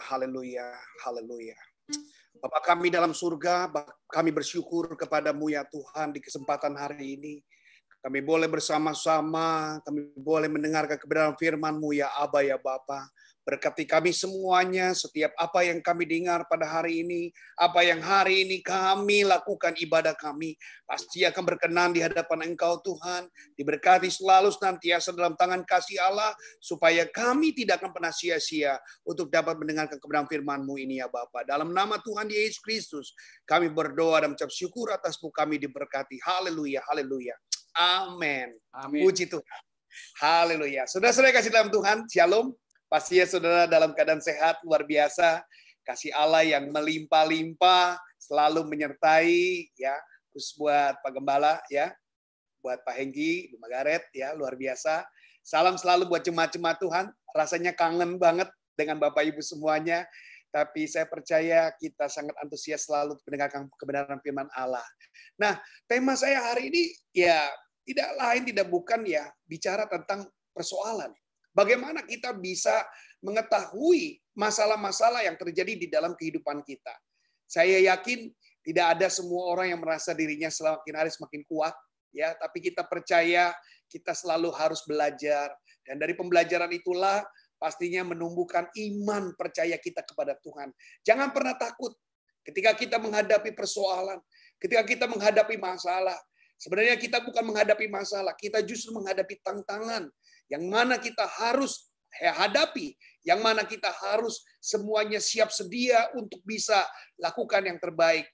Haleluya, haleluya. Bapak kami dalam surga, kami bersyukur kepadamu ya Tuhan di kesempatan hari ini. Kami boleh bersama-sama, kami boleh mendengarkan kebenaran firman-Mu ya Aba ya Bapa. Berkati kami semuanya, setiap apa yang kami dengar pada hari ini, apa yang hari ini kami lakukan ibadah kami, pasti akan berkenan di hadapan Engkau Tuhan. Diberkati selalu senantiasa dalam tangan kasih Allah, supaya kami tidak akan pernah sia-sia untuk dapat mendengarkan kebenaran firman-Mu ini ya Bapa. Dalam nama Tuhan Yesus Kristus, kami berdoa dan mengucap syukur atasmu kami diberkati. Haleluya, haleluya. Amin. Amin. Puji Tuhan. Haleluya. Sudah, saudara kasih dalam Tuhan, shalom. Pastinya saudara dalam keadaan sehat, luar biasa. Kasih Allah yang melimpah-limpah, selalu menyertai, ya. Khusus buat Pak Gembala, ya. Buat Pak Hengki, Bu Magaret, ya. Luar biasa. Salam selalu buat jemaat-jemaat Tuhan. Rasanya kangen banget dengan Bapak Ibu semuanya tapi saya percaya kita sangat antusias selalu mendengarkan kebenaran firman Allah. Nah, tema saya hari ini ya tidak lain tidak bukan ya bicara tentang persoalan. Bagaimana kita bisa mengetahui masalah-masalah yang terjadi di dalam kehidupan kita. Saya yakin tidak ada semua orang yang merasa dirinya semakin hari semakin kuat ya, tapi kita percaya kita selalu harus belajar dan dari pembelajaran itulah pastinya menumbuhkan iman percaya kita kepada Tuhan. Jangan pernah takut ketika kita menghadapi persoalan, ketika kita menghadapi masalah. Sebenarnya kita bukan menghadapi masalah, kita justru menghadapi tantangan yang mana kita harus hadapi, yang mana kita harus semuanya siap sedia untuk bisa lakukan yang terbaik.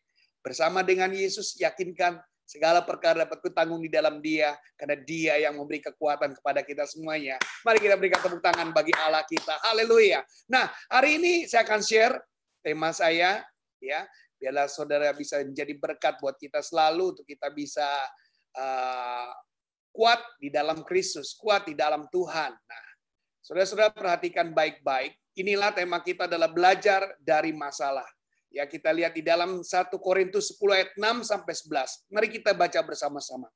Bersama dengan Yesus, yakinkan Segala perkara dapat kutanggung di dalam dia, karena dia yang memberi kekuatan kepada kita semuanya. Mari kita berikan tepuk tangan bagi Allah kita. Haleluya. Nah, hari ini saya akan share tema saya, ya biarlah saudara bisa menjadi berkat buat kita selalu untuk kita bisa uh, kuat di dalam Kristus, kuat di dalam Tuhan. Nah, saudara-saudara perhatikan baik-baik. Inilah tema kita adalah belajar dari masalah. Ya, kita lihat di dalam 1 Korintus 10 ayat 6 sampai 11. Mari kita baca bersama-sama.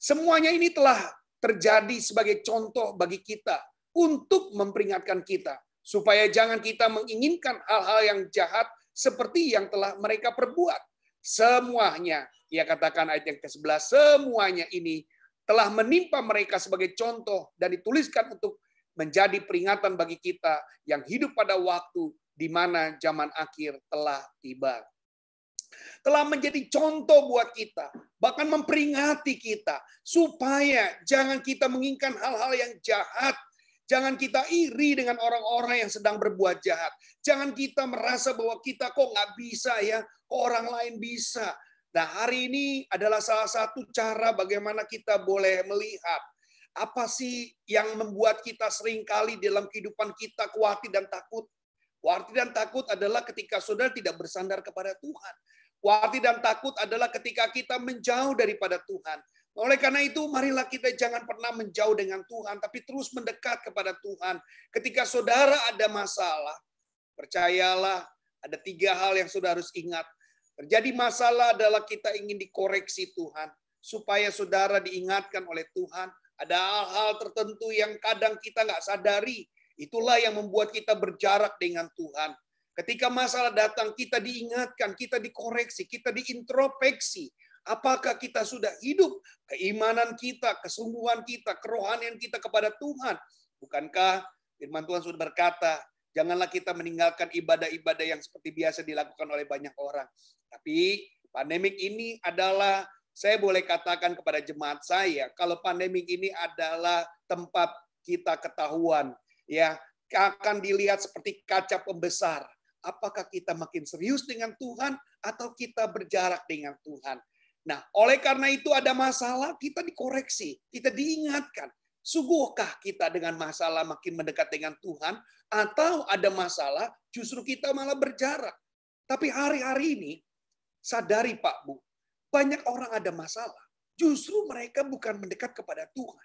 Semuanya ini telah terjadi sebagai contoh bagi kita untuk memperingatkan kita supaya jangan kita menginginkan hal-hal yang jahat seperti yang telah mereka perbuat. Semuanya, ia katakan ayat yang ke-11, semuanya ini telah menimpa mereka sebagai contoh dan dituliskan untuk menjadi peringatan bagi kita yang hidup pada waktu di mana zaman akhir telah tiba. Telah menjadi contoh buat kita, bahkan memperingati kita, supaya jangan kita menginginkan hal-hal yang jahat Jangan kita iri dengan orang-orang yang sedang berbuat jahat. Jangan kita merasa bahwa kita kok nggak bisa ya, kok orang lain bisa. Nah hari ini adalah salah satu cara bagaimana kita boleh melihat apa sih yang membuat kita seringkali dalam kehidupan kita khawatir dan takut. Khawatir dan takut adalah ketika saudara tidak bersandar kepada Tuhan. Khawatir dan takut adalah ketika kita menjauh daripada Tuhan. Oleh karena itu, marilah kita jangan pernah menjauh dengan Tuhan, tapi terus mendekat kepada Tuhan. Ketika saudara ada masalah, percayalah ada tiga hal yang saudara harus ingat. Terjadi masalah adalah kita ingin dikoreksi Tuhan. Supaya saudara diingatkan oleh Tuhan. Ada hal-hal tertentu yang kadang kita nggak sadari Itulah yang membuat kita berjarak dengan Tuhan. Ketika masalah datang, kita diingatkan, kita dikoreksi, kita diintropeksi. Apakah kita sudah hidup keimanan kita, kesungguhan kita, kerohanian kita kepada Tuhan? Bukankah firman Tuhan sudah berkata, janganlah kita meninggalkan ibadah-ibadah yang seperti biasa dilakukan oleh banyak orang. Tapi pandemik ini adalah saya boleh katakan kepada jemaat saya, kalau pandemik ini adalah tempat kita ketahuan ya akan dilihat seperti kaca pembesar. Apakah kita makin serius dengan Tuhan atau kita berjarak dengan Tuhan? Nah, oleh karena itu ada masalah, kita dikoreksi, kita diingatkan. Sungguhkah kita dengan masalah makin mendekat dengan Tuhan atau ada masalah justru kita malah berjarak? Tapi hari-hari ini sadari Pak Bu, banyak orang ada masalah, justru mereka bukan mendekat kepada Tuhan.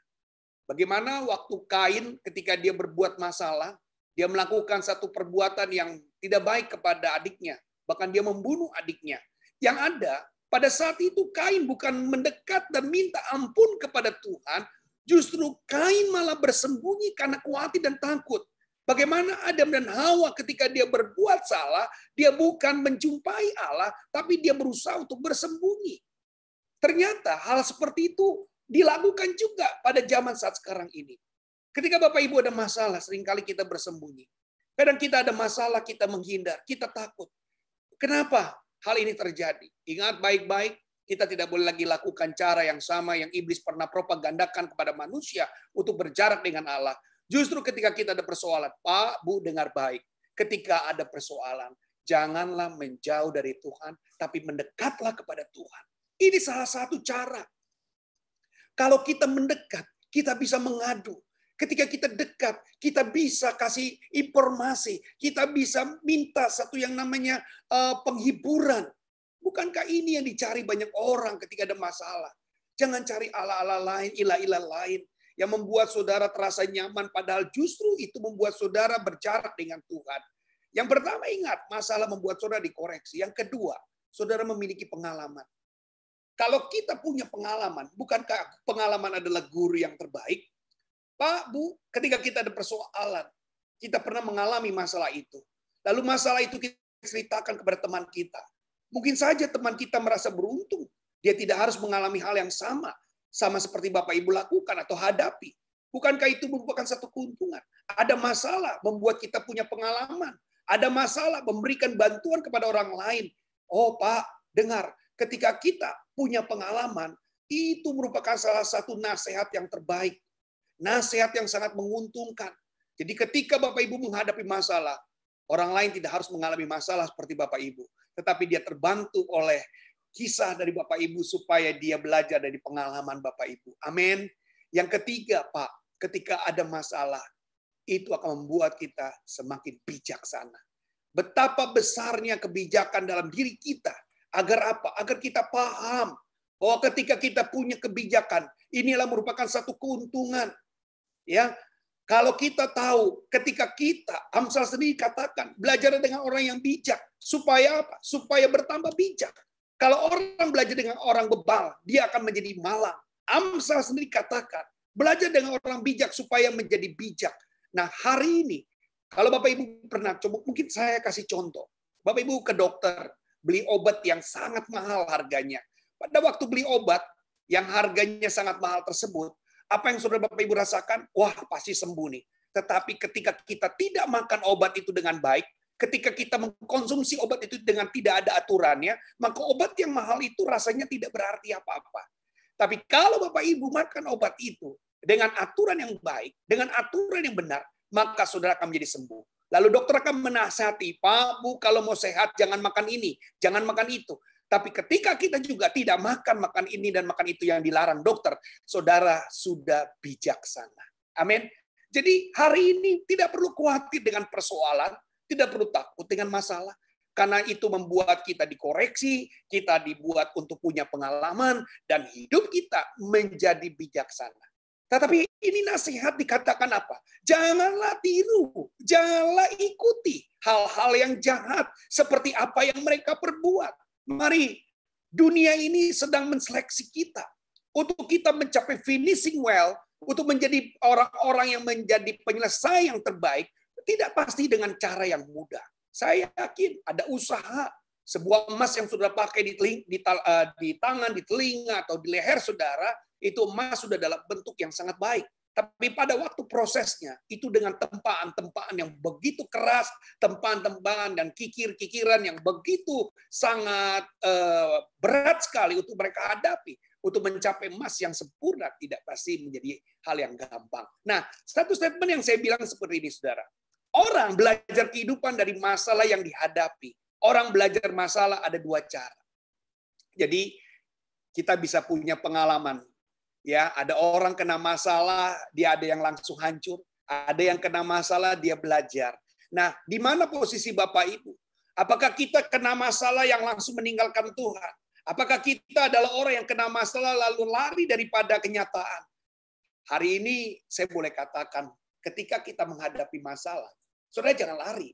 Bagaimana waktu Kain ketika dia berbuat masalah, dia melakukan satu perbuatan yang tidak baik kepada adiknya, bahkan dia membunuh adiknya. Yang ada pada saat itu Kain bukan mendekat dan minta ampun kepada Tuhan, justru Kain malah bersembunyi karena khawatir dan takut. Bagaimana Adam dan Hawa ketika dia berbuat salah, dia bukan menjumpai Allah, tapi dia berusaha untuk bersembunyi. Ternyata hal seperti itu dilakukan juga pada zaman saat sekarang ini. Ketika Bapak Ibu ada masalah, seringkali kita bersembunyi. Kadang kita ada masalah, kita menghindar, kita takut. Kenapa hal ini terjadi? Ingat baik-baik, kita tidak boleh lagi lakukan cara yang sama yang iblis pernah propagandakan kepada manusia untuk berjarak dengan Allah. Justru ketika kita ada persoalan, Pak, Bu, dengar baik. Ketika ada persoalan, janganlah menjauh dari Tuhan, tapi mendekatlah kepada Tuhan. Ini salah satu cara kalau kita mendekat, kita bisa mengadu. Ketika kita dekat, kita bisa kasih informasi, kita bisa minta satu yang namanya eh, penghiburan. Bukankah ini yang dicari banyak orang ketika ada masalah? Jangan cari ala-ala lain, ilah-ilah lain yang membuat saudara terasa nyaman, padahal justru itu membuat saudara berjarak dengan Tuhan. Yang pertama ingat, masalah membuat saudara dikoreksi. Yang kedua, saudara memiliki pengalaman. Kalau kita punya pengalaman, bukankah pengalaman adalah guru yang terbaik? Pak, Bu, ketika kita ada persoalan, kita pernah mengalami masalah itu. Lalu masalah itu kita ceritakan kepada teman kita. Mungkin saja teman kita merasa beruntung. Dia tidak harus mengalami hal yang sama. Sama seperti Bapak Ibu lakukan atau hadapi. Bukankah itu merupakan satu keuntungan? Ada masalah membuat kita punya pengalaman. Ada masalah memberikan bantuan kepada orang lain. Oh Pak, dengar. Ketika kita punya pengalaman, itu merupakan salah satu nasihat yang terbaik. Nasihat yang sangat menguntungkan. Jadi ketika Bapak Ibu menghadapi masalah, orang lain tidak harus mengalami masalah seperti Bapak Ibu. Tetapi dia terbantu oleh kisah dari Bapak Ibu supaya dia belajar dari pengalaman Bapak Ibu. Amin. Yang ketiga, Pak, ketika ada masalah, itu akan membuat kita semakin bijaksana. Betapa besarnya kebijakan dalam diri kita Agar apa? Agar kita paham bahwa ketika kita punya kebijakan, inilah merupakan satu keuntungan. Ya, kalau kita tahu, ketika kita, Amsal sendiri katakan, belajar dengan orang yang bijak. Supaya apa? Supaya bertambah bijak. Kalau orang belajar dengan orang bebal, dia akan menjadi malang. Amsal sendiri katakan, belajar dengan orang bijak supaya menjadi bijak. Nah, hari ini, kalau Bapak Ibu pernah coba, mungkin saya kasih contoh. Bapak Ibu ke dokter, beli obat yang sangat mahal harganya. Pada waktu beli obat yang harganya sangat mahal tersebut, apa yang sudah Bapak Ibu rasakan? Wah, pasti sembuh nih. Tetapi ketika kita tidak makan obat itu dengan baik, ketika kita mengkonsumsi obat itu dengan tidak ada aturannya, maka obat yang mahal itu rasanya tidak berarti apa-apa. Tapi kalau Bapak Ibu makan obat itu dengan aturan yang baik, dengan aturan yang benar, maka saudara akan menjadi sembuh. Lalu dokter akan menasihati, Pak, Bu, kalau mau sehat jangan makan ini, jangan makan itu. Tapi ketika kita juga tidak makan makan ini dan makan itu yang dilarang dokter, saudara sudah bijaksana. Amin. Jadi hari ini tidak perlu khawatir dengan persoalan, tidak perlu takut dengan masalah. Karena itu membuat kita dikoreksi, kita dibuat untuk punya pengalaman, dan hidup kita menjadi bijaksana. Tetapi ini nasihat dikatakan apa? Janganlah tiru, janganlah ikuti hal-hal yang jahat seperti apa yang mereka perbuat. Mari, dunia ini sedang menseleksi kita untuk kita mencapai finishing well, untuk menjadi orang-orang yang menjadi penyelesaian yang terbaik, tidak pasti dengan cara yang mudah. Saya yakin ada usaha, sebuah emas yang sudah pakai di, teling, di, uh, di tangan, di telinga, atau di leher saudara, itu emas sudah dalam bentuk yang sangat baik. Tapi pada waktu prosesnya, itu dengan tempaan-tempaan yang begitu keras, tempaan-tempaan dan kikir-kikiran yang begitu sangat uh, berat sekali untuk mereka hadapi. Untuk mencapai emas yang sempurna tidak pasti menjadi hal yang gampang. Nah, satu statement yang saya bilang seperti ini, saudara. Orang belajar kehidupan dari masalah yang dihadapi. Orang belajar masalah ada dua cara. Jadi kita bisa punya pengalaman. Ya, ada orang kena masalah, dia ada yang langsung hancur, ada yang kena masalah dia belajar. Nah, di mana posisi Bapak Ibu? Apakah kita kena masalah yang langsung meninggalkan Tuhan? Apakah kita adalah orang yang kena masalah lalu lari daripada kenyataan? Hari ini saya boleh katakan, ketika kita menghadapi masalah, saudara jangan lari.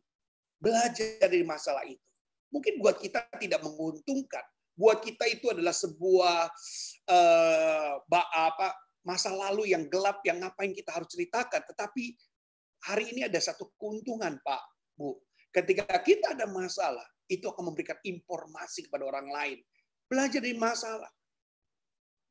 Belajar dari masalah itu mungkin buat kita tidak menguntungkan. Buat kita itu adalah sebuah eh, apa masa lalu yang gelap yang ngapain kita harus ceritakan. Tetapi hari ini ada satu keuntungan, Pak, Bu. Ketika kita ada masalah, itu akan memberikan informasi kepada orang lain. Belajar dari masalah.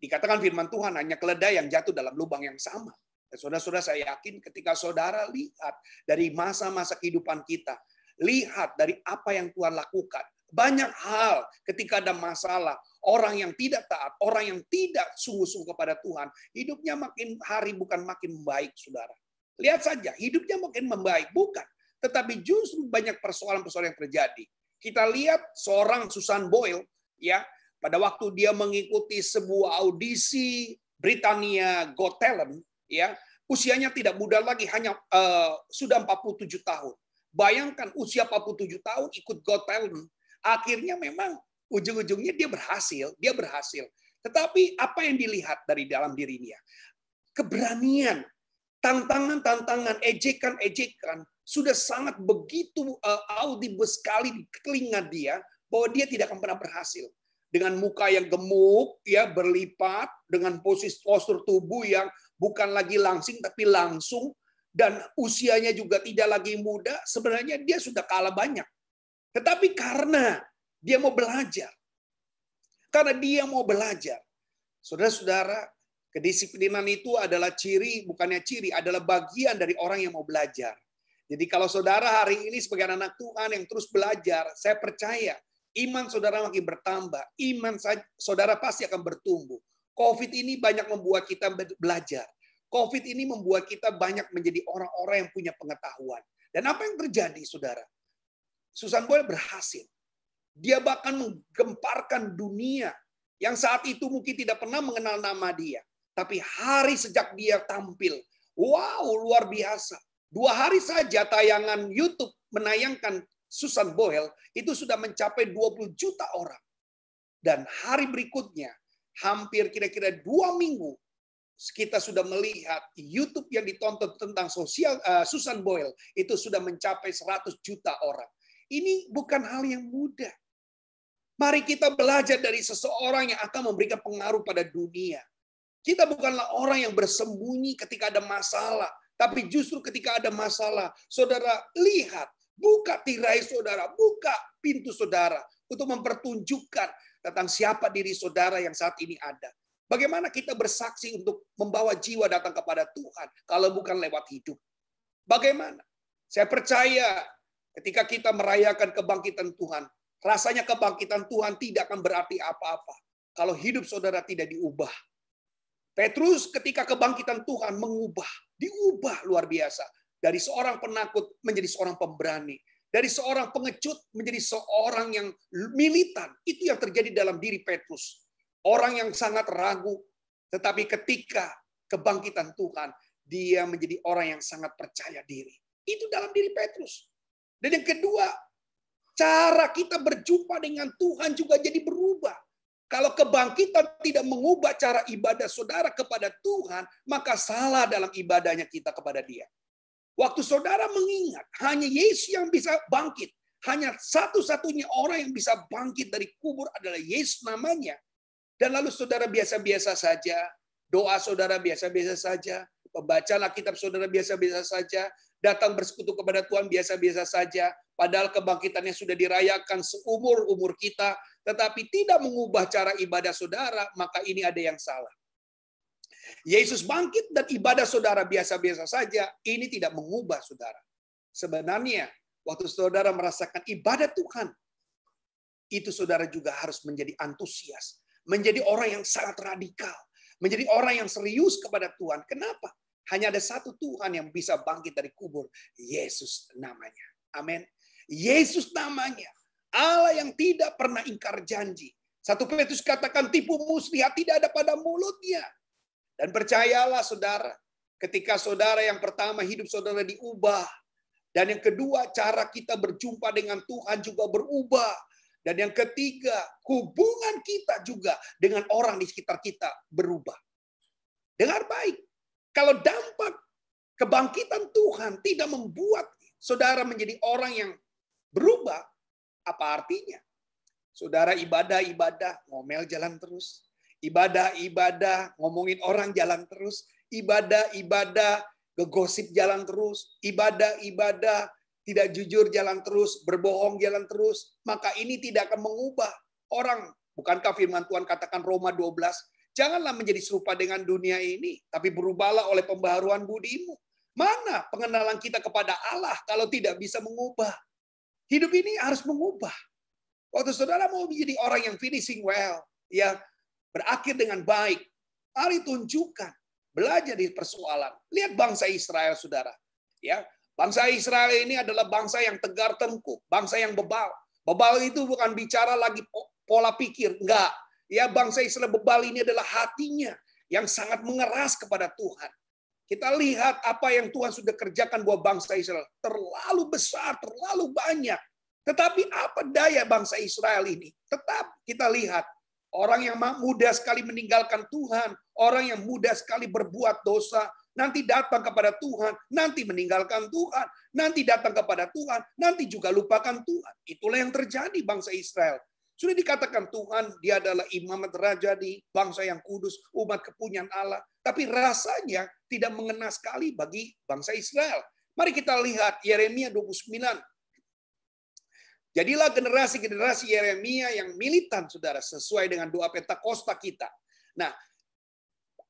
Dikatakan firman Tuhan hanya keledai yang jatuh dalam lubang yang sama. Saudara-saudara, saya yakin ketika saudara lihat dari masa-masa kehidupan kita, lihat dari apa yang Tuhan lakukan. Banyak hal ketika ada masalah, orang yang tidak taat, orang yang tidak sungguh-sungguh kepada Tuhan, hidupnya makin hari bukan makin baik, saudara. Lihat saja, hidupnya makin membaik, bukan. Tetapi justru banyak persoalan-persoalan yang terjadi. Kita lihat seorang Susan Boyle, ya, pada waktu dia mengikuti sebuah audisi Britania Got Talent, ya, usianya tidak muda lagi, hanya uh, sudah 47 tahun. Bayangkan usia 47 tahun ikut Got Talent. Akhirnya memang ujung-ujungnya dia berhasil, dia berhasil. Tetapi apa yang dilihat dari dalam dirinya, Keberanian, tantangan-tantangan, ejekan-ejekan sudah sangat begitu eh, audible sekali di telinga dia bahwa dia tidak akan pernah berhasil dengan muka yang gemuk, ya berlipat, dengan posisi postur tubuh yang bukan lagi langsing tapi langsung, dan usianya juga tidak lagi muda, sebenarnya dia sudah kalah banyak. Tetapi karena dia mau belajar, karena dia mau belajar, saudara-saudara, kedisiplinan itu adalah ciri, bukannya ciri, adalah bagian dari orang yang mau belajar. Jadi kalau saudara hari ini sebagai anak, Tuhan yang terus belajar, saya percaya iman saudara makin bertambah, iman saudara pasti akan bertumbuh. COVID ini banyak membuat kita belajar COVID ini membuat kita banyak menjadi orang-orang yang punya pengetahuan. Dan apa yang terjadi, saudara? Susan Boyle berhasil. Dia bahkan menggemparkan dunia yang saat itu mungkin tidak pernah mengenal nama dia. Tapi hari sejak dia tampil, wow luar biasa. Dua hari saja tayangan YouTube menayangkan Susan Boyle itu sudah mencapai 20 juta orang. Dan hari berikutnya, hampir kira-kira dua minggu, kita sudah melihat YouTube yang ditonton tentang sosial uh, Susan Boyle itu sudah mencapai 100 juta orang. Ini bukan hal yang mudah. Mari kita belajar dari seseorang yang akan memberikan pengaruh pada dunia. Kita bukanlah orang yang bersembunyi ketika ada masalah, tapi justru ketika ada masalah, saudara lihat, buka tirai saudara, buka pintu saudara untuk mempertunjukkan tentang siapa diri saudara yang saat ini ada. Bagaimana kita bersaksi untuk membawa jiwa datang kepada Tuhan kalau bukan lewat hidup? Bagaimana? Saya percaya ketika kita merayakan kebangkitan Tuhan, rasanya kebangkitan Tuhan tidak akan berarti apa-apa kalau hidup saudara tidak diubah. Petrus ketika kebangkitan Tuhan mengubah, diubah luar biasa dari seorang penakut menjadi seorang pemberani, dari seorang pengecut menjadi seorang yang militan. Itu yang terjadi dalam diri Petrus Orang yang sangat ragu, tetapi ketika kebangkitan Tuhan, dia menjadi orang yang sangat percaya diri. Itu dalam diri Petrus. Dan yang kedua, cara kita berjumpa dengan Tuhan juga jadi berubah. Kalau kebangkitan tidak mengubah cara ibadah saudara kepada Tuhan, maka salah dalam ibadahnya kita kepada Dia. Waktu saudara mengingat hanya Yesus yang bisa bangkit, hanya satu-satunya orang yang bisa bangkit dari kubur adalah Yesus namanya. Dan lalu saudara biasa-biasa saja, doa saudara biasa-biasa saja, membaca Alkitab saudara biasa-biasa saja, datang bersekutu kepada Tuhan biasa-biasa saja, padahal kebangkitannya sudah dirayakan seumur-umur kita, tetapi tidak mengubah cara ibadah saudara, maka ini ada yang salah. Yesus bangkit dan ibadah saudara biasa-biasa saja, ini tidak mengubah saudara. Sebenarnya, waktu saudara merasakan ibadah Tuhan, itu saudara juga harus menjadi antusias menjadi orang yang sangat radikal, menjadi orang yang serius kepada Tuhan. Kenapa? Hanya ada satu Tuhan yang bisa bangkit dari kubur, Yesus namanya. Amin. Yesus namanya. Allah yang tidak pernah ingkar janji. Satu Petrus katakan tipu muslihat tidak ada pada mulutnya. Dan percayalah saudara, ketika saudara yang pertama hidup saudara diubah, dan yang kedua cara kita berjumpa dengan Tuhan juga berubah. Dan yang ketiga, hubungan kita juga dengan orang di sekitar kita berubah. Dengar baik, kalau dampak kebangkitan Tuhan tidak membuat saudara menjadi orang yang berubah, apa artinya? Saudara ibadah-ibadah ngomel jalan terus, ibadah-ibadah ngomongin orang jalan terus, ibadah-ibadah gegosip jalan terus, ibadah-ibadah tidak jujur jalan terus, berbohong jalan terus, maka ini tidak akan mengubah orang. Bukankah firman Tuhan katakan Roma 12, janganlah menjadi serupa dengan dunia ini, tapi berubahlah oleh pembaharuan budimu. Mana pengenalan kita kepada Allah kalau tidak bisa mengubah? Hidup ini harus mengubah. Waktu saudara mau menjadi orang yang finishing well, ya berakhir dengan baik, mari tunjukkan, belajar di persoalan. Lihat bangsa Israel, saudara. Ya, Bangsa Israel ini adalah bangsa yang tegar tengku, bangsa yang bebal. Bebal itu bukan bicara lagi pola pikir, enggak. Ya bangsa Israel bebal ini adalah hatinya yang sangat mengeras kepada Tuhan. Kita lihat apa yang Tuhan sudah kerjakan buat bangsa Israel. Terlalu besar, terlalu banyak. Tetapi apa daya bangsa Israel ini? Tetap kita lihat orang yang mudah sekali meninggalkan Tuhan, orang yang mudah sekali berbuat dosa, nanti datang kepada Tuhan, nanti meninggalkan Tuhan, nanti datang kepada Tuhan, nanti juga lupakan Tuhan. Itulah yang terjadi bangsa Israel. Sudah dikatakan Tuhan, dia adalah imamat raja di bangsa yang kudus, umat kepunyaan Allah. Tapi rasanya tidak mengena sekali bagi bangsa Israel. Mari kita lihat Yeremia 29. Jadilah generasi-generasi Yeremia yang militan, saudara, sesuai dengan doa Pentakosta kita. Nah,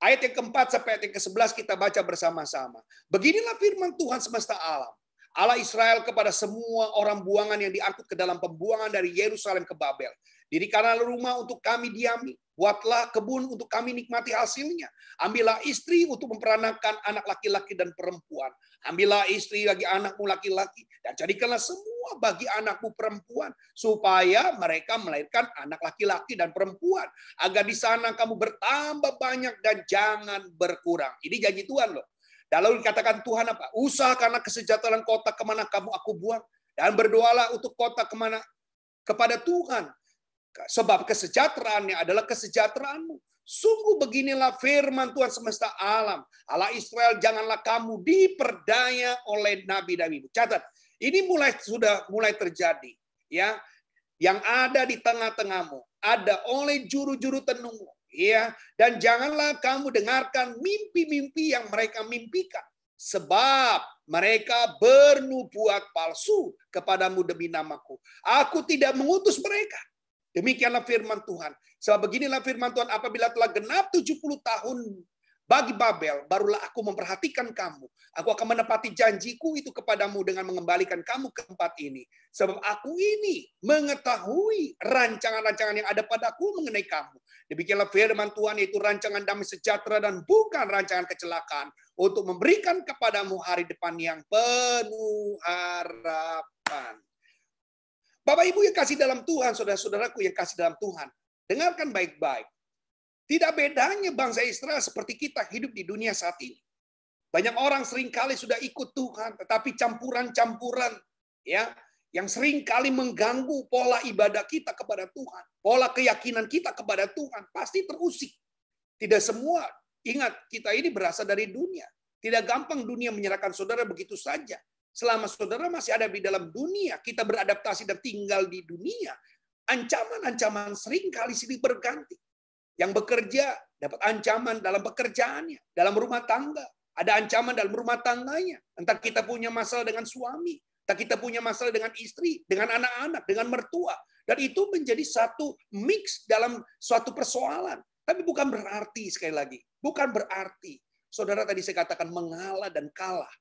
Ayat yang keempat sampai ayat yang ke-11 kita baca bersama-sama. Beginilah firman Tuhan semesta alam. Allah Israel kepada semua orang buangan yang diangkut ke dalam pembuangan dari Yerusalem ke Babel. Dirikanlah rumah untuk kami diami, buatlah kebun untuk kami nikmati hasilnya. Ambillah istri untuk memperanakan anak laki-laki dan perempuan. Ambillah istri lagi anakmu laki-laki dan jadikanlah semua semua bagi anakmu perempuan supaya mereka melahirkan anak laki-laki dan perempuan agar di sana kamu bertambah banyak dan jangan berkurang. Ini janji Tuhan loh. Dan lalu dikatakan Tuhan apa? Usaha karena kesejahteraan kota kemana kamu aku buang. Dan berdoalah untuk kota kemana kepada Tuhan. Sebab kesejahteraannya adalah kesejahteraanmu. Sungguh beginilah firman Tuhan semesta alam. Allah Israel, janganlah kamu diperdaya oleh nabi nabi Catat, ini mulai sudah mulai terjadi, ya. Yang ada di tengah-tengahmu, ada oleh juru-juru tenungmu, ya. Dan janganlah kamu dengarkan mimpi-mimpi yang mereka mimpikan, sebab mereka bernubuat palsu kepadamu demi namaku. Aku tidak mengutus mereka. Demikianlah firman Tuhan. Sebab beginilah firman Tuhan apabila telah genap 70 tahun bagi Babel, barulah aku memperhatikan kamu. Aku akan menepati janjiku itu kepadamu dengan mengembalikan kamu ke tempat ini. Sebab aku ini mengetahui rancangan-rancangan yang ada padaku mengenai kamu. Demikianlah firman Tuhan itu rancangan damai sejahtera dan bukan rancangan kecelakaan. Untuk memberikan kepadamu hari depan yang penuh harapan. Bapak Ibu yang kasih dalam Tuhan, saudara-saudaraku yang kasih dalam Tuhan. Dengarkan baik-baik tidak bedanya bangsa Israel seperti kita hidup di dunia saat ini. Banyak orang seringkali sudah ikut Tuhan, tetapi campuran-campuran ya yang seringkali mengganggu pola ibadah kita kepada Tuhan, pola keyakinan kita kepada Tuhan pasti terusik. Tidak semua ingat kita ini berasal dari dunia. Tidak gampang dunia menyerahkan saudara begitu saja. Selama saudara masih ada di dalam dunia, kita beradaptasi dan tinggal di dunia, ancaman-ancaman seringkali silih berganti yang bekerja dapat ancaman dalam pekerjaannya, dalam rumah tangga. Ada ancaman dalam rumah tangganya. Entah kita punya masalah dengan suami, entah kita punya masalah dengan istri, dengan anak-anak, dengan mertua. Dan itu menjadi satu mix dalam suatu persoalan. Tapi bukan berarti, sekali lagi, bukan berarti. Saudara tadi saya katakan mengalah dan kalah.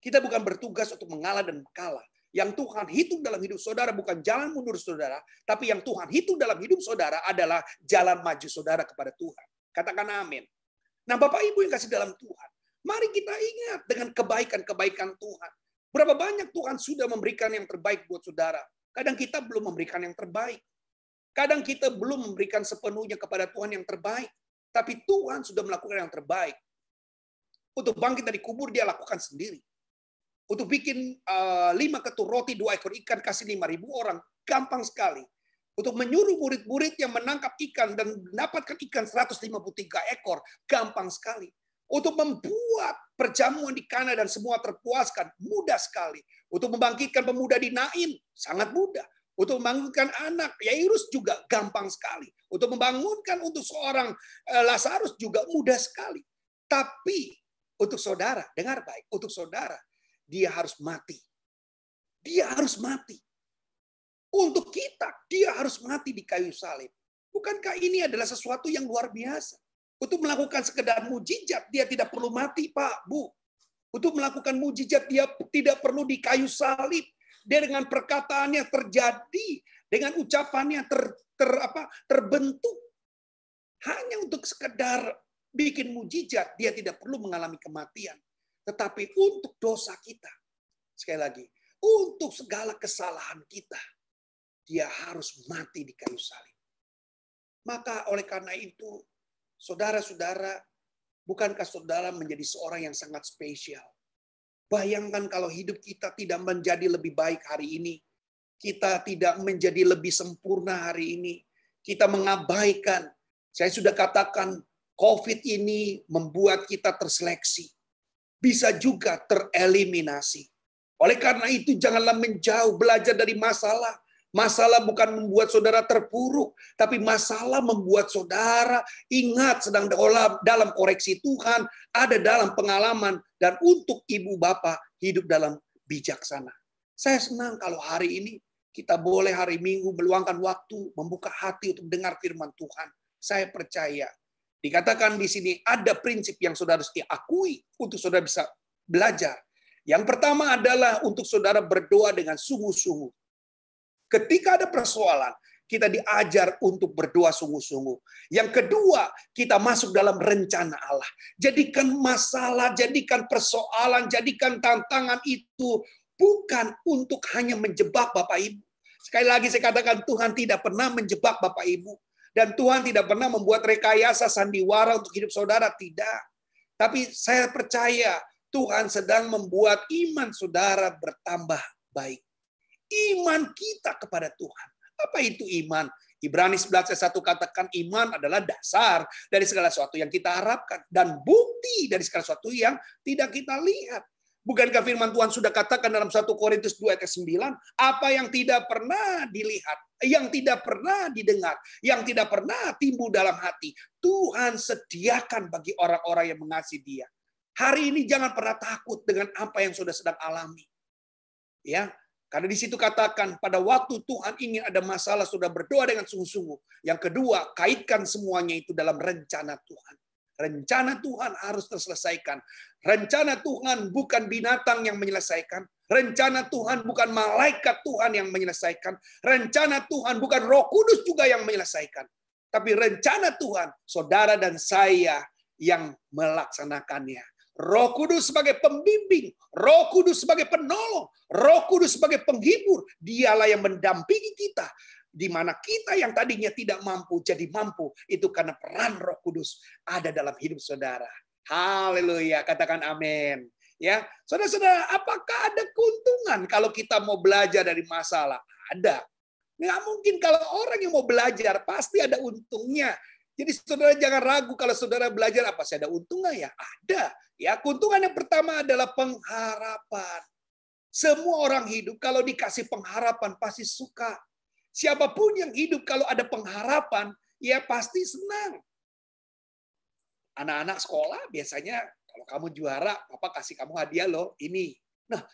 Kita bukan bertugas untuk mengalah dan kalah. Yang Tuhan hitung dalam hidup saudara bukan jalan mundur saudara, tapi yang Tuhan hitung dalam hidup saudara adalah jalan maju saudara kepada Tuhan. Katakan amin. Nah Bapak Ibu yang kasih dalam Tuhan, mari kita ingat dengan kebaikan-kebaikan Tuhan. Berapa banyak Tuhan sudah memberikan yang terbaik buat saudara. Kadang kita belum memberikan yang terbaik. Kadang kita belum memberikan sepenuhnya kepada Tuhan yang terbaik. Tapi Tuhan sudah melakukan yang terbaik. Untuk bangkit dari kubur dia lakukan sendiri. Untuk bikin uh, lima ketur roti, dua ekor ikan, kasih lima ribu orang. Gampang sekali. Untuk menyuruh murid-murid yang menangkap ikan dan mendapatkan ikan 153 ekor. Gampang sekali. Untuk membuat perjamuan di Kana dan semua terpuaskan. Mudah sekali. Untuk membangkitkan pemuda di Naim. Sangat mudah untuk membangunkan anak Yairus juga gampang sekali untuk membangunkan untuk seorang eh, Lazarus juga mudah sekali tapi untuk saudara dengar baik untuk saudara dia harus mati. Dia harus mati. Untuk kita, dia harus mati di kayu salib. Bukankah ini adalah sesuatu yang luar biasa? Untuk melakukan sekedar mujizat, dia tidak perlu mati, Pak, Bu. Untuk melakukan mujizat, dia tidak perlu di kayu salib. Dia dengan perkataannya terjadi, dengan ucapannya ter, ter apa terbentuk. Hanya untuk sekedar bikin mujizat, dia tidak perlu mengalami kematian. Tetapi untuk dosa kita, sekali lagi, untuk segala kesalahan kita, dia harus mati di kayu salib. Maka oleh karena itu, saudara-saudara, bukankah saudara menjadi seorang yang sangat spesial? Bayangkan kalau hidup kita tidak menjadi lebih baik hari ini, kita tidak menjadi lebih sempurna hari ini, kita mengabaikan. Saya sudah katakan, COVID ini membuat kita terseleksi bisa juga tereliminasi. Oleh karena itu janganlah menjauh, belajar dari masalah. Masalah bukan membuat saudara terpuruk, tapi masalah membuat saudara ingat sedang dalam koreksi Tuhan, ada dalam pengalaman, dan untuk ibu bapak hidup dalam bijaksana. Saya senang kalau hari ini kita boleh hari Minggu meluangkan waktu membuka hati untuk dengar firman Tuhan. Saya percaya Dikatakan di sini ada prinsip yang saudara harus diakui untuk saudara bisa belajar. Yang pertama adalah untuk saudara berdoa dengan sungguh-sungguh. Ketika ada persoalan, kita diajar untuk berdoa sungguh-sungguh. Yang kedua, kita masuk dalam rencana Allah. Jadikan masalah, jadikan persoalan, jadikan tantangan itu bukan untuk hanya menjebak Bapak Ibu. Sekali lagi saya katakan Tuhan tidak pernah menjebak Bapak Ibu. Dan Tuhan tidak pernah membuat rekayasa sandiwara untuk hidup saudara, tidak. Tapi saya percaya Tuhan sedang membuat iman saudara bertambah baik. Iman kita kepada Tuhan. Apa itu iman? Ibrani 11 ayat 1 katakan iman adalah dasar dari segala sesuatu yang kita harapkan dan bukti dari segala sesuatu yang tidak kita lihat. Bukankah firman Tuhan sudah katakan dalam 1 Korintus 2 ayat 9, apa yang tidak pernah dilihat, yang tidak pernah didengar, yang tidak pernah timbul dalam hati, Tuhan sediakan bagi orang-orang yang mengasihi Dia. Hari ini jangan pernah takut dengan apa yang sudah sedang alami. Ya, karena di situ katakan pada waktu Tuhan ingin ada masalah sudah berdoa dengan sungguh-sungguh. Yang kedua, kaitkan semuanya itu dalam rencana Tuhan. Rencana Tuhan harus terselesaikan. Rencana Tuhan bukan binatang yang menyelesaikan. Rencana Tuhan bukan malaikat Tuhan yang menyelesaikan. Rencana Tuhan bukan Roh Kudus juga yang menyelesaikan. Tapi rencana Tuhan, saudara dan saya yang melaksanakannya. Roh Kudus sebagai pembimbing, Roh Kudus sebagai penolong, Roh Kudus sebagai penghibur, dialah yang mendampingi kita di mana kita yang tadinya tidak mampu jadi mampu itu karena peran Roh Kudus ada dalam hidup saudara. Haleluya, katakan amin. Ya, saudara-saudara, apakah ada keuntungan kalau kita mau belajar dari masalah? Ada. Nggak mungkin kalau orang yang mau belajar pasti ada untungnya. Jadi saudara jangan ragu kalau saudara belajar apa ah, sih ada untungnya ya ada. Ya keuntungan yang pertama adalah pengharapan. Semua orang hidup kalau dikasih pengharapan pasti suka. Siapapun yang hidup kalau ada pengharapan, ya pasti senang. Anak-anak sekolah biasanya kalau kamu juara, papa kasih kamu hadiah loh, ini. Nah,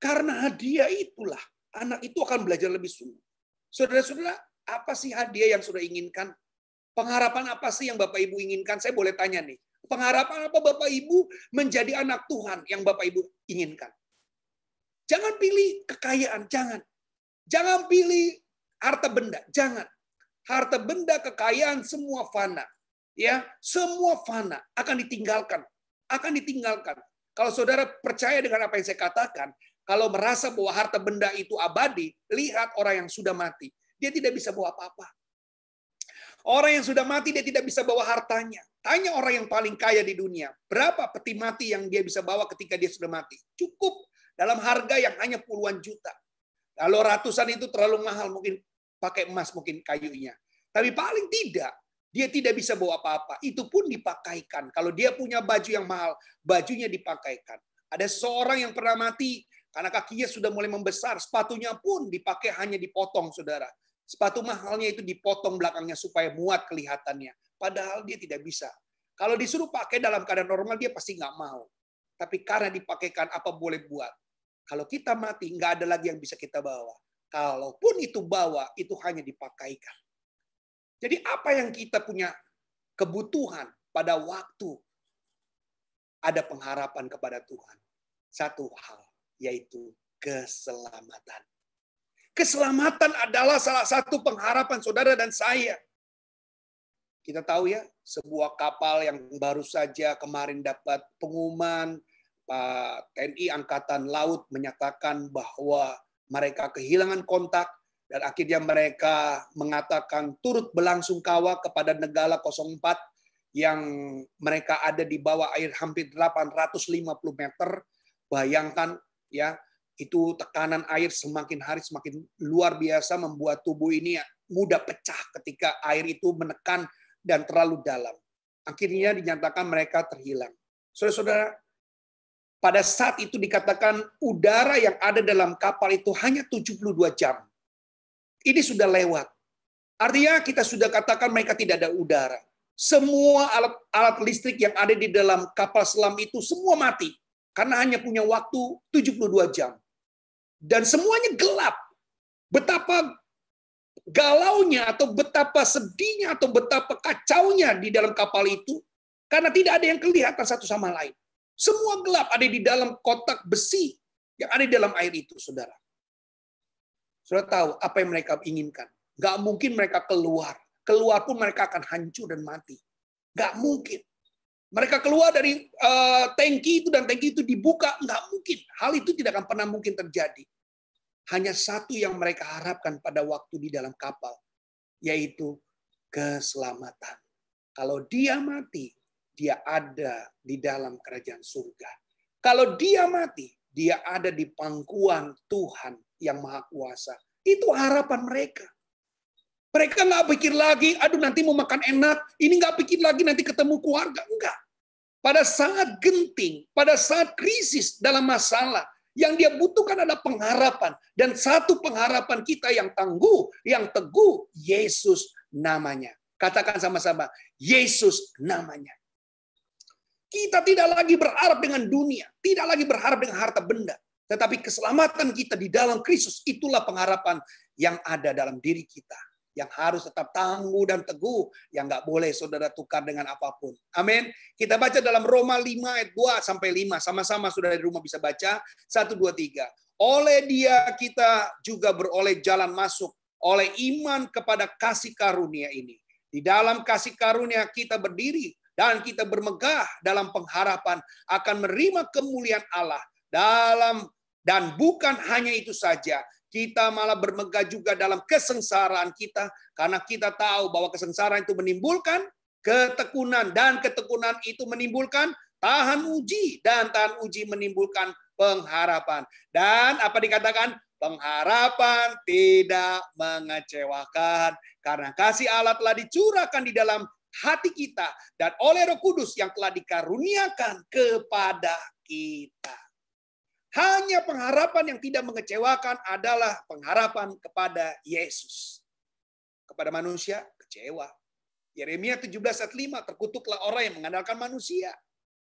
karena hadiah itulah anak itu akan belajar lebih sungguh. Saudara-saudara, apa sih hadiah yang sudah inginkan? Pengharapan apa sih yang Bapak Ibu inginkan? Saya boleh tanya nih. Pengharapan apa Bapak Ibu menjadi anak Tuhan yang Bapak Ibu inginkan? Jangan pilih kekayaan, jangan. Jangan pilih harta benda. Jangan. Harta benda, kekayaan, semua fana. Ya, semua fana akan ditinggalkan, akan ditinggalkan. Kalau saudara percaya dengan apa yang saya katakan, kalau merasa bahwa harta benda itu abadi, lihat orang yang sudah mati. Dia tidak bisa bawa apa-apa. Orang yang sudah mati dia tidak bisa bawa hartanya. Tanya orang yang paling kaya di dunia, berapa peti mati yang dia bisa bawa ketika dia sudah mati? Cukup dalam harga yang hanya puluhan juta. Kalau ratusan itu terlalu mahal, mungkin pakai emas mungkin kayunya. Tapi paling tidak, dia tidak bisa bawa apa-apa. Itu pun dipakaikan. Kalau dia punya baju yang mahal, bajunya dipakaikan. Ada seorang yang pernah mati karena kakinya sudah mulai membesar. Sepatunya pun dipakai hanya dipotong, saudara. Sepatu mahalnya itu dipotong belakangnya supaya muat kelihatannya. Padahal dia tidak bisa. Kalau disuruh pakai dalam keadaan normal, dia pasti nggak mau. Tapi karena dipakaikan, apa boleh buat? Kalau kita mati, nggak ada lagi yang bisa kita bawa. Kalaupun itu bawa, itu hanya dipakaikan. Jadi apa yang kita punya kebutuhan pada waktu ada pengharapan kepada Tuhan. Satu hal, yaitu keselamatan. Keselamatan adalah salah satu pengharapan saudara dan saya. Kita tahu ya, sebuah kapal yang baru saja kemarin dapat pengumuman Pak eh, TNI Angkatan Laut menyatakan bahwa mereka kehilangan kontak dan akhirnya mereka mengatakan turut berlangsung kawah kepada negara 04 yang mereka ada di bawah air hampir 850 meter. Bayangkan ya, itu tekanan air semakin hari semakin luar biasa membuat tubuh ini mudah pecah ketika air itu menekan dan terlalu dalam. Akhirnya dinyatakan mereka terhilang. Saudara-saudara, pada saat itu dikatakan udara yang ada dalam kapal itu hanya 72 jam. Ini sudah lewat. Artinya kita sudah katakan mereka tidak ada udara. Semua alat-alat listrik yang ada di dalam kapal selam itu semua mati. Karena hanya punya waktu 72 jam. Dan semuanya gelap. Betapa galaunya atau betapa sedihnya atau betapa kacaunya di dalam kapal itu karena tidak ada yang kelihatan satu sama lain. Semua gelap ada di dalam kotak besi yang ada di dalam air itu, saudara. Saudara tahu apa yang mereka inginkan. Gak mungkin mereka keluar. Keluar pun mereka akan hancur dan mati. Gak mungkin. Mereka keluar dari uh, tangki itu dan tangki itu dibuka, gak mungkin. Hal itu tidak akan pernah mungkin terjadi. Hanya satu yang mereka harapkan pada waktu di dalam kapal, yaitu keselamatan. Kalau dia mati, dia ada di dalam kerajaan surga. Kalau dia mati, dia ada di pangkuan Tuhan yang Maha Kuasa. Itu harapan mereka. Mereka nggak pikir lagi, aduh nanti mau makan enak, ini nggak pikir lagi nanti ketemu keluarga. Enggak. Pada saat genting, pada saat krisis dalam masalah, yang dia butuhkan adalah pengharapan. Dan satu pengharapan kita yang tangguh, yang teguh, Yesus namanya. Katakan sama-sama, Yesus namanya. Kita tidak lagi berharap dengan dunia, tidak lagi berharap dengan harta benda, tetapi keselamatan kita di dalam Kristus itulah pengharapan yang ada dalam diri kita, yang harus tetap tangguh dan teguh, yang nggak boleh saudara tukar dengan apapun. Amin. Kita baca dalam Roma 5 ayat 2 sampai 5, sama-sama saudara di rumah bisa baca 1 2 3. Oleh dia kita juga beroleh jalan masuk oleh iman kepada kasih karunia ini. Di dalam kasih karunia kita berdiri dan kita bermegah dalam pengharapan akan menerima kemuliaan Allah dalam dan bukan hanya itu saja, kita malah bermegah juga dalam kesengsaraan kita karena kita tahu bahwa kesengsaraan itu menimbulkan ketekunan dan ketekunan itu menimbulkan tahan uji dan tahan uji menimbulkan pengharapan. Dan apa dikatakan? Pengharapan tidak mengecewakan karena kasih Allah telah dicurahkan di dalam hati kita dan oleh Roh Kudus yang telah dikaruniakan kepada kita. Hanya pengharapan yang tidak mengecewakan adalah pengharapan kepada Yesus. Kepada manusia kecewa. Yeremia 17 ayat 5 terkutuklah orang yang mengandalkan manusia.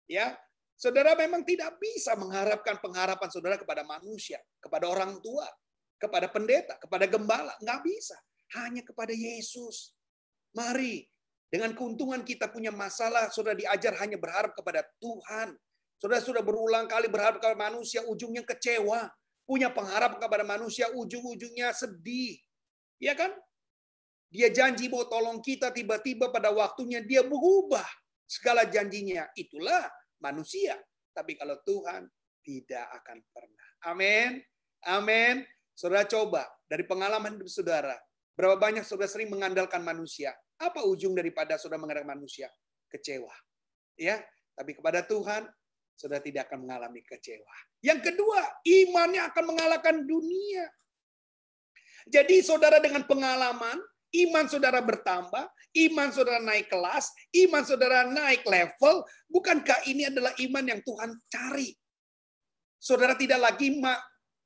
Ya, Saudara memang tidak bisa mengharapkan pengharapan saudara kepada manusia, kepada orang tua, kepada pendeta, kepada gembala. Nggak bisa. Hanya kepada Yesus. Mari dengan keuntungan kita punya masalah, saudara diajar hanya berharap kepada Tuhan. Saudara sudah berulang kali berharap kepada manusia, ujungnya kecewa. Punya pengharapan kepada manusia, ujung-ujungnya sedih. Ya kan? Dia janji mau tolong kita, tiba-tiba pada waktunya dia berubah segala janjinya. Itulah manusia. Tapi kalau Tuhan tidak akan pernah. Amin. Amin. Saudara coba dari pengalaman hidup saudara. Berapa banyak saudara sering mengandalkan manusia. Apa ujung daripada saudara mengadakan manusia? Kecewa. Ya, tapi kepada Tuhan saudara tidak akan mengalami kecewa. Yang kedua, imannya akan mengalahkan dunia. Jadi saudara dengan pengalaman, iman saudara bertambah, iman saudara naik kelas, iman saudara naik level, bukankah ini adalah iman yang Tuhan cari? Saudara tidak lagi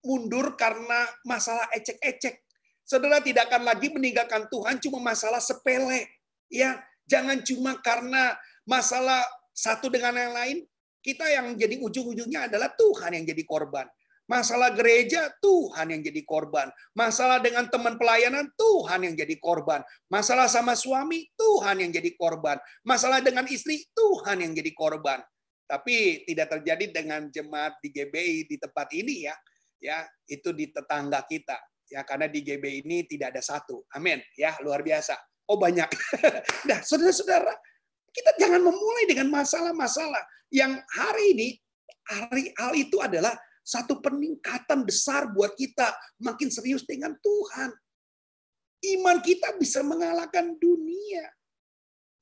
mundur karena masalah ecek-ecek. Saudara tidak akan lagi meninggalkan Tuhan cuma masalah sepele. Ya, jangan cuma karena masalah satu dengan yang lain, kita yang jadi ujung-ujungnya adalah Tuhan yang jadi korban. Masalah gereja, Tuhan yang jadi korban. Masalah dengan teman pelayanan, Tuhan yang jadi korban. Masalah sama suami, Tuhan yang jadi korban. Masalah dengan istri, Tuhan yang jadi korban. Tapi tidak terjadi dengan jemaat di GBI di tempat ini ya. Ya, itu di tetangga kita ya karena di GB ini tidak ada satu. Amin. Ya, luar biasa. Oh, banyak. nah, saudara-saudara, kita jangan memulai dengan masalah-masalah yang hari ini hari hal itu adalah satu peningkatan besar buat kita makin serius dengan Tuhan. Iman kita bisa mengalahkan dunia.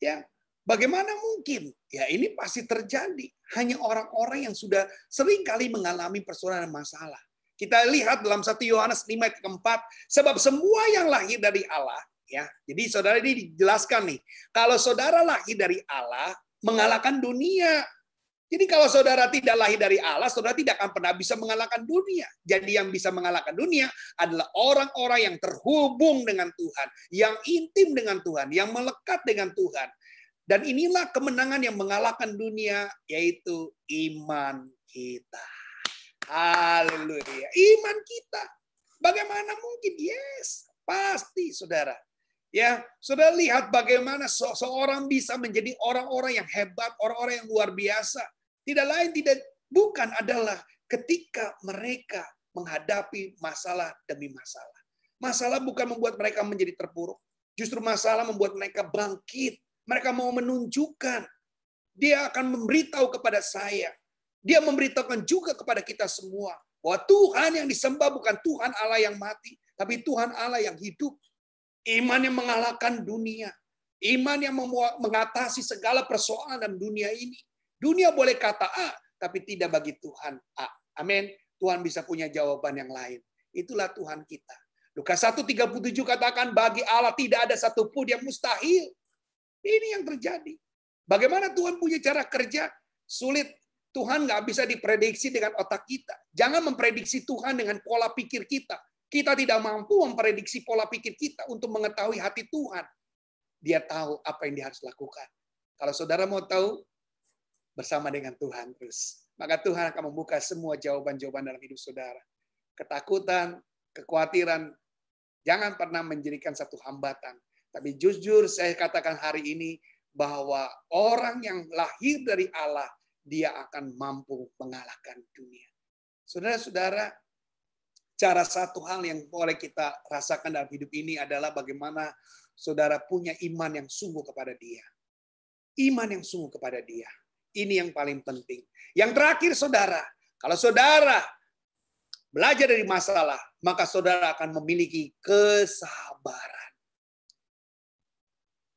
Ya, bagaimana mungkin? Ya, ini pasti terjadi. Hanya orang-orang yang sudah sering kali mengalami persoalan masalah. Kita lihat dalam satu Yohanes 5 ayat keempat, sebab semua yang lahir dari Allah, ya. Jadi saudara ini dijelaskan nih, kalau saudara lahir dari Allah, mengalahkan dunia. Jadi kalau saudara tidak lahir dari Allah, saudara tidak akan pernah bisa mengalahkan dunia. Jadi yang bisa mengalahkan dunia adalah orang-orang yang terhubung dengan Tuhan, yang intim dengan Tuhan, yang melekat dengan Tuhan. Dan inilah kemenangan yang mengalahkan dunia, yaitu iman kita. Haleluya. Iman kita. Bagaimana mungkin? Yes, pasti saudara. Ya, saudara lihat bagaimana seseorang bisa menjadi orang-orang yang hebat, orang-orang yang luar biasa. Tidak lain tidak bukan adalah ketika mereka menghadapi masalah demi masalah. Masalah bukan membuat mereka menjadi terpuruk, justru masalah membuat mereka bangkit. Mereka mau menunjukkan dia akan memberitahu kepada saya dia memberitakan juga kepada kita semua bahwa Tuhan yang disembah bukan Tuhan Allah yang mati, tapi Tuhan Allah yang hidup. Iman yang mengalahkan dunia. Iman yang mengatasi segala persoalan dalam dunia ini. Dunia boleh kata A, tapi tidak bagi Tuhan A. Amin. Tuhan bisa punya jawaban yang lain. Itulah Tuhan kita. Lukas 1.37 katakan, bagi Allah tidak ada satupun yang mustahil. Ini yang terjadi. Bagaimana Tuhan punya cara kerja? Sulit Tuhan nggak bisa diprediksi dengan otak kita. Jangan memprediksi Tuhan dengan pola pikir kita. Kita tidak mampu memprediksi pola pikir kita untuk mengetahui hati Tuhan. Dia tahu apa yang dia harus lakukan. Kalau saudara mau tahu, bersama dengan Tuhan terus. Maka Tuhan akan membuka semua jawaban-jawaban dalam hidup saudara. Ketakutan, kekhawatiran, jangan pernah menjadikan satu hambatan. Tapi jujur saya katakan hari ini bahwa orang yang lahir dari Allah dia akan mampu mengalahkan dunia. Saudara-saudara, cara satu hal yang boleh kita rasakan dalam hidup ini adalah bagaimana saudara punya iman yang sungguh kepada dia. Iman yang sungguh kepada dia. Ini yang paling penting. Yang terakhir saudara, kalau saudara belajar dari masalah, maka saudara akan memiliki kesabaran.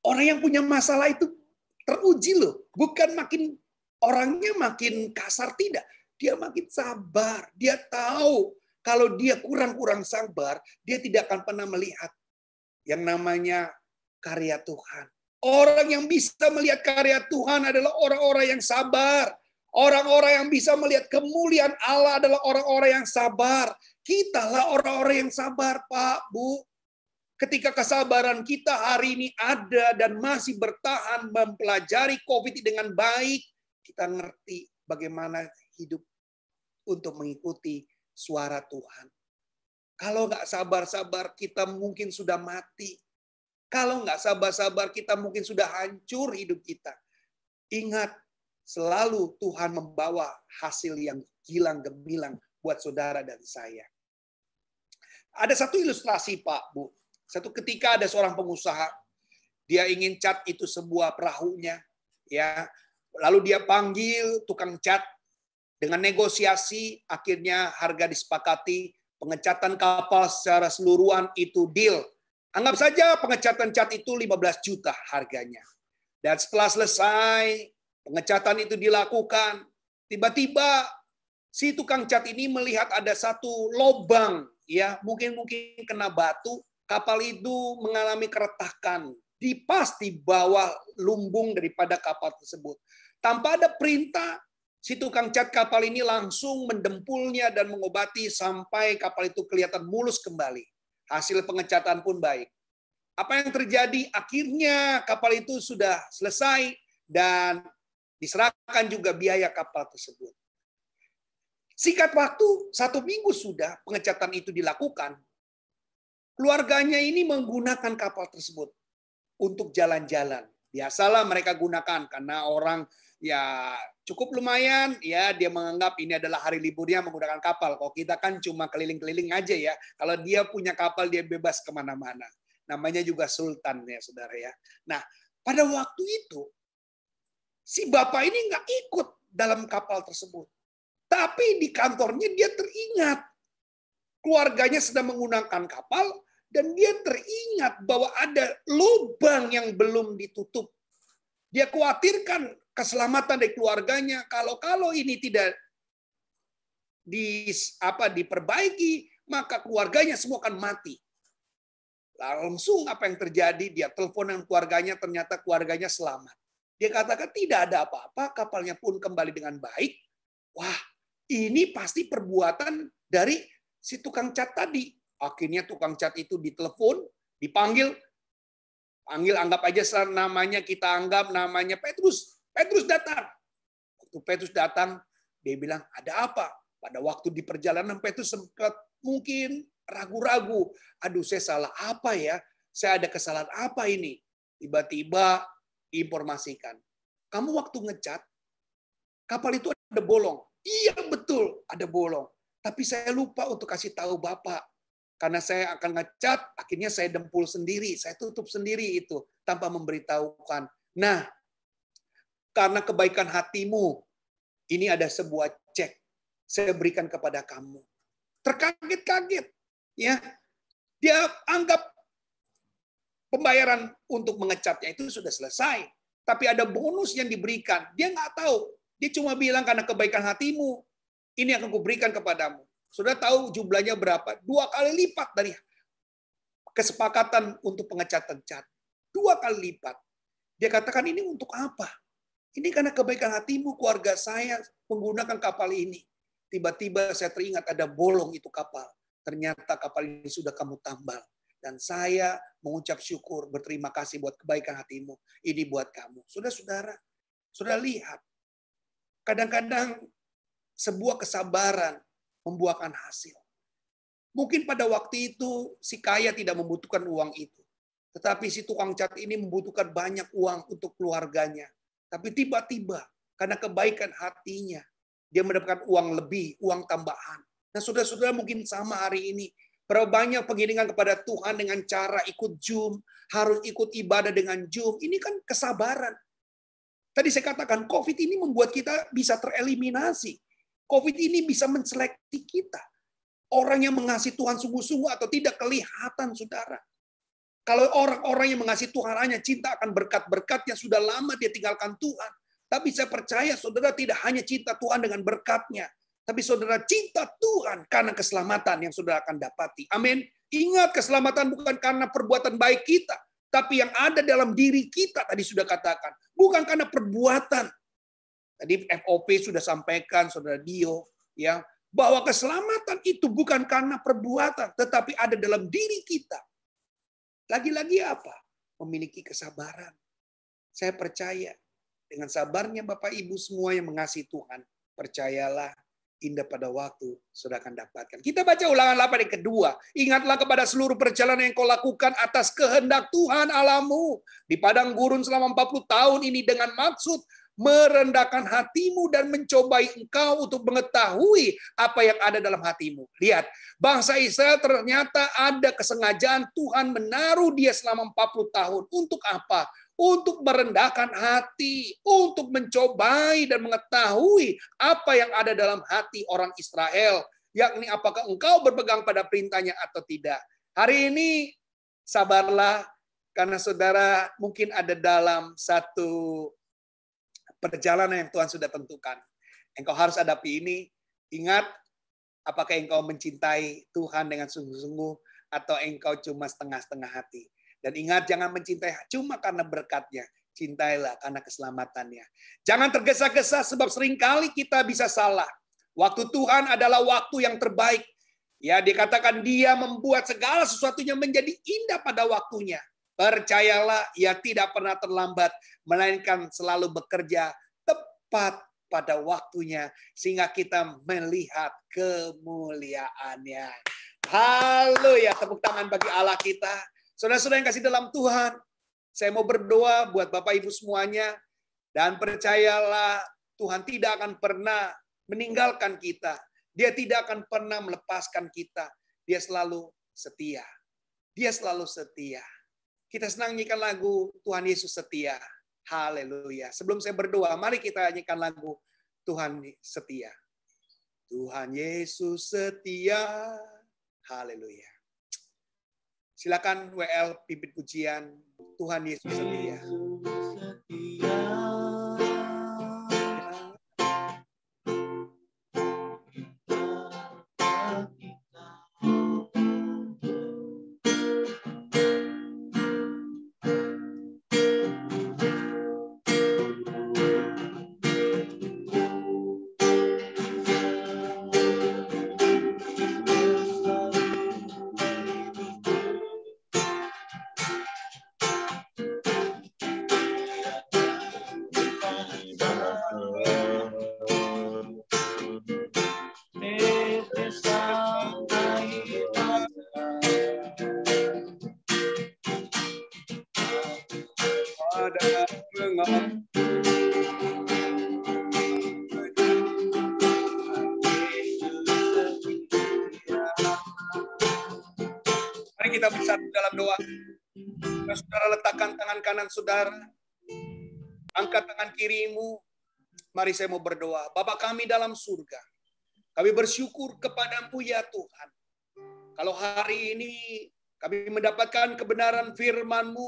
Orang yang punya masalah itu teruji loh, bukan makin Orangnya makin kasar tidak, dia makin sabar. Dia tahu kalau dia kurang-kurang sabar, dia tidak akan pernah melihat yang namanya karya Tuhan. Orang yang bisa melihat karya Tuhan adalah orang-orang yang sabar. Orang-orang yang bisa melihat kemuliaan Allah adalah orang-orang yang sabar. Kitalah orang-orang yang sabar, Pak, Bu. Ketika kesabaran kita hari ini ada dan masih bertahan mempelajari COVID dengan baik, kita ngerti bagaimana hidup untuk mengikuti suara Tuhan. Kalau nggak sabar-sabar, kita mungkin sudah mati. Kalau nggak sabar-sabar, kita mungkin sudah hancur hidup kita. Ingat, selalu Tuhan membawa hasil yang gilang gemilang buat saudara dan saya. Ada satu ilustrasi, Pak, Bu. Satu ketika ada seorang pengusaha, dia ingin cat itu sebuah perahunya, ya Lalu dia panggil tukang cat dengan negosiasi akhirnya harga disepakati pengecatan kapal secara seluruhan itu deal. Anggap saja pengecatan cat itu 15 juta harganya. Dan setelah selesai pengecatan itu dilakukan, tiba-tiba si tukang cat ini melihat ada satu lobang ya, mungkin mungkin kena batu, kapal itu mengalami keretakan di pas di bawah lumbung daripada kapal tersebut. Tanpa ada perintah, si tukang cat kapal ini langsung mendempulnya dan mengobati sampai kapal itu kelihatan mulus kembali. Hasil pengecatan pun baik. Apa yang terjadi? Akhirnya kapal itu sudah selesai dan diserahkan juga biaya kapal tersebut. Sikat waktu, satu minggu sudah pengecatan itu dilakukan. Keluarganya ini menggunakan kapal tersebut untuk jalan-jalan. Biasalah mereka gunakan karena orang ya cukup lumayan ya dia menganggap ini adalah hari liburnya menggunakan kapal kok kita kan cuma keliling-keliling aja ya kalau dia punya kapal dia bebas kemana-mana namanya juga sultan ya saudara ya nah pada waktu itu si bapak ini nggak ikut dalam kapal tersebut tapi di kantornya dia teringat keluarganya sedang menggunakan kapal dan dia teringat bahwa ada lubang yang belum ditutup dia khawatirkan keselamatan dari keluarganya. Kalau-kalau ini tidak di apa diperbaiki, maka keluarganya semua akan mati. Langsung apa yang terjadi? Dia telepon dengan keluarganya, ternyata keluarganya selamat. Dia katakan tidak ada apa-apa, kapalnya pun kembali dengan baik. Wah, ini pasti perbuatan dari si tukang cat tadi. Akhirnya tukang cat itu ditelepon, dipanggil, panggil anggap aja namanya kita anggap namanya Petrus. Petrus datang. Waktu Petrus datang, dia bilang, ada apa? Pada waktu di perjalanan Petrus sempat mungkin ragu-ragu. Aduh, saya salah apa ya? Saya ada kesalahan apa ini? Tiba-tiba informasikan. Kamu waktu ngecat, kapal itu ada bolong. Iya betul, ada bolong. Tapi saya lupa untuk kasih tahu Bapak. Karena saya akan ngecat, akhirnya saya dempul sendiri. Saya tutup sendiri itu tanpa memberitahukan. Nah, karena kebaikan hatimu. Ini ada sebuah cek saya berikan kepada kamu. Terkaget-kaget, ya. Dia anggap pembayaran untuk mengecatnya itu sudah selesai, tapi ada bonus yang diberikan. Dia nggak tahu. Dia cuma bilang karena kebaikan hatimu, ini akan kuberikan kepadamu. Sudah tahu jumlahnya berapa? Dua kali lipat dari kesepakatan untuk pengecatan cat. Dua kali lipat. Dia katakan ini untuk apa? Ini karena kebaikan hatimu keluarga saya menggunakan kapal ini. Tiba-tiba saya teringat ada bolong itu kapal. Ternyata kapal ini sudah kamu tambal. Dan saya mengucap syukur, berterima kasih buat kebaikan hatimu. Ini buat kamu. sudah saudara sudah lihat. Kadang-kadang sebuah kesabaran membuahkan hasil. Mungkin pada waktu itu si kaya tidak membutuhkan uang itu. Tetapi si tukang cat ini membutuhkan banyak uang untuk keluarganya. Tapi tiba-tiba karena kebaikan hatinya, dia mendapatkan uang lebih, uang tambahan. Nah, saudara-saudara mungkin sama hari ini. berapa banyak pengiringan kepada Tuhan dengan cara ikut Zoom, harus ikut ibadah dengan Zoom. Ini kan kesabaran. Tadi saya katakan, COVID ini membuat kita bisa tereliminasi. COVID ini bisa menseleksi kita. Orang yang mengasihi Tuhan sungguh-sungguh atau tidak kelihatan, saudara. Kalau orang-orang yang mengasihi Tuhan hanya cinta akan berkat-berkat yang sudah lama dia tinggalkan Tuhan. Tapi saya percaya saudara tidak hanya cinta Tuhan dengan berkatnya. Tapi saudara cinta Tuhan karena keselamatan yang saudara akan dapati. Amin. Ingat keselamatan bukan karena perbuatan baik kita. Tapi yang ada dalam diri kita tadi sudah katakan. Bukan karena perbuatan. Tadi FOP sudah sampaikan, saudara Dio. ya Bahwa keselamatan itu bukan karena perbuatan. Tetapi ada dalam diri kita lagi-lagi apa? Memiliki kesabaran. Saya percaya dengan sabarnya Bapak Ibu semua yang mengasihi Tuhan, percayalah indah pada waktu sudah akan dapatkan. Kita baca ulangan 8 yang kedua. Ingatlah kepada seluruh perjalanan yang kau lakukan atas kehendak Tuhan alamu. Di padang gurun selama 40 tahun ini dengan maksud merendahkan hatimu dan mencobai engkau untuk mengetahui apa yang ada dalam hatimu. Lihat, bangsa Israel ternyata ada kesengajaan Tuhan menaruh dia selama 40 tahun. Untuk apa? Untuk merendahkan hati, untuk mencobai dan mengetahui apa yang ada dalam hati orang Israel. Yakni apakah engkau berpegang pada perintahnya atau tidak. Hari ini sabarlah karena saudara mungkin ada dalam satu perjalanan yang Tuhan sudah tentukan. Engkau harus hadapi ini. Ingat, apakah engkau mencintai Tuhan dengan sungguh-sungguh atau engkau cuma setengah-setengah hati. Dan ingat, jangan mencintai cuma karena berkatnya. Cintailah karena keselamatannya. Jangan tergesa-gesa sebab seringkali kita bisa salah. Waktu Tuhan adalah waktu yang terbaik. Ya, dikatakan dia membuat segala sesuatunya menjadi indah pada waktunya. Percayalah, ia tidak pernah terlambat, melainkan selalu bekerja tepat pada waktunya, sehingga kita melihat kemuliaannya. Halo ya, tepuk tangan bagi Allah kita. Saudara-saudara yang kasih dalam Tuhan, saya mau berdoa buat Bapak Ibu semuanya, dan percayalah Tuhan tidak akan pernah meninggalkan kita. Dia tidak akan pernah melepaskan kita. Dia selalu setia. Dia selalu setia. Kita senang nyanyikan lagu Tuhan Yesus setia. Haleluya. Sebelum saya berdoa, mari kita nyanyikan lagu Tuhan setia. Tuhan Yesus setia. Haleluya. Silakan WL pimpin pujian Tuhan Yesus setia. saudara. Angkat tangan kirimu. Mari saya mau berdoa. Bapa kami dalam surga. Kami bersyukur kepadamu ya Tuhan. Kalau hari ini kami mendapatkan kebenaran FirmanMu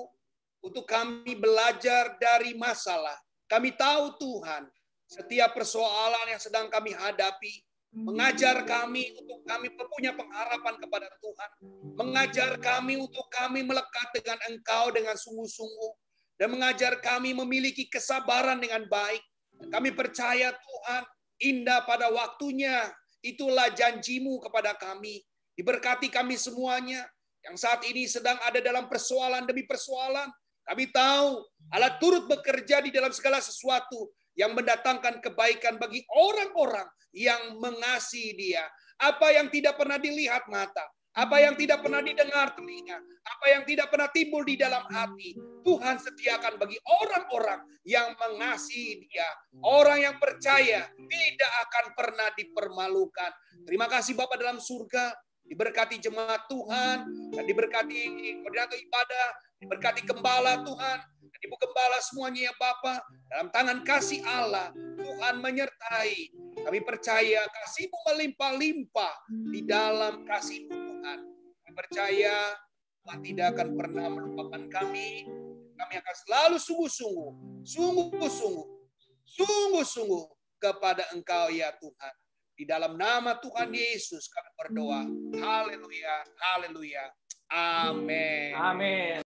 untuk kami belajar dari masalah. Kami tahu Tuhan, setiap persoalan yang sedang kami hadapi, mengajar kami untuk kami mempunyai pengharapan kepada Tuhan, mengajar kami untuk kami melekat dengan Engkau dengan sungguh-sungguh, dan mengajar kami memiliki kesabaran dengan baik. Kami percaya Tuhan indah pada waktunya. Itulah janjimu kepada kami. Diberkati kami semuanya yang saat ini sedang ada dalam persoalan demi persoalan. Kami tahu Allah turut bekerja di dalam segala sesuatu yang mendatangkan kebaikan bagi orang-orang yang mengasihi dia. Apa yang tidak pernah dilihat mata, apa yang tidak pernah didengar telinga, apa yang tidak pernah timbul di dalam hati, Tuhan sediakan bagi orang-orang yang mengasihi Dia, orang yang percaya tidak akan pernah dipermalukan. Terima kasih Bapak dalam surga, diberkati jemaat Tuhan, dan diberkati koordinator ibadah, diberkati gembala Tuhan, dan ibu gembala semuanya ya Bapak, dalam tangan kasih Allah, Tuhan menyertai. Kami percaya kasihmu melimpah-limpah di dalam kasih-Mu Tuhan. Kami percaya Tuhan tidak akan pernah melupakan kami. Kami akan selalu sungguh-sungguh, sungguh-sungguh, sungguh-sungguh kepada Engkau ya Tuhan. Di dalam nama Tuhan Yesus kami berdoa. Haleluya, haleluya. Amin. Amin.